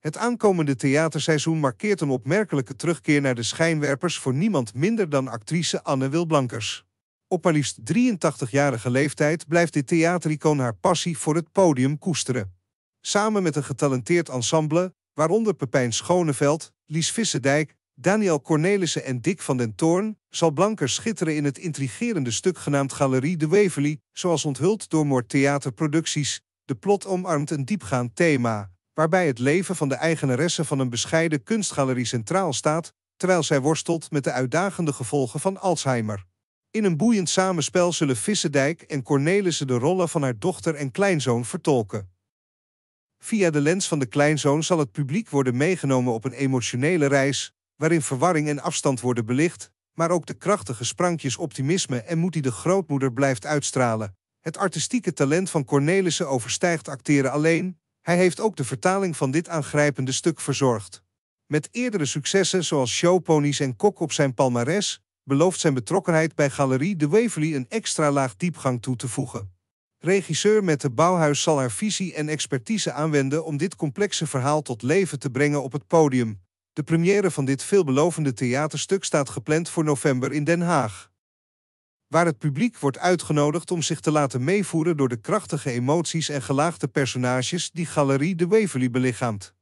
Het aankomende theaterseizoen markeert een opmerkelijke terugkeer naar de schijnwerpers voor niemand minder dan actrice Anne Wilblankers. Op haar liefst 83-jarige leeftijd blijft dit theatericoon haar passie voor het podium koesteren. Samen met een getalenteerd ensemble, waaronder Pepijn Schoneveld, Lies Vissendijk, Daniel Cornelissen en Dick van den Toorn, zal Blankers schitteren in het intrigerende stuk genaamd Galerie de Waverly, zoals onthuld door Moord Theaterproducties. De plot omarmt een diepgaand thema, waarbij het leven van de eigenaresse van een bescheiden kunstgalerie centraal staat, terwijl zij worstelt met de uitdagende gevolgen van Alzheimer. In een boeiend samenspel zullen Vissendijk en Cornelissen de rollen van haar dochter en kleinzoon vertolken. Via de lens van de kleinzoon zal het publiek worden meegenomen op een emotionele reis, waarin verwarring en afstand worden belicht, maar ook de krachtige sprankjes optimisme en moed die de grootmoeder blijft uitstralen. Het artistieke talent van Cornelissen overstijgt acteren alleen, hij heeft ook de vertaling van dit aangrijpende stuk verzorgd. Met eerdere successen zoals showponies en kok op zijn palmares, belooft zijn betrokkenheid bij Galerie de Waverly een extra laag diepgang toe te voegen. Regisseur met de Bouwhuis zal haar visie en expertise aanwenden om dit complexe verhaal tot leven te brengen op het podium. De première van dit veelbelovende theaterstuk staat gepland voor november in Den Haag waar het publiek wordt uitgenodigd om zich te laten meevoeren door de krachtige emoties en gelaagde personages die Galerie de Waverly belichaamt.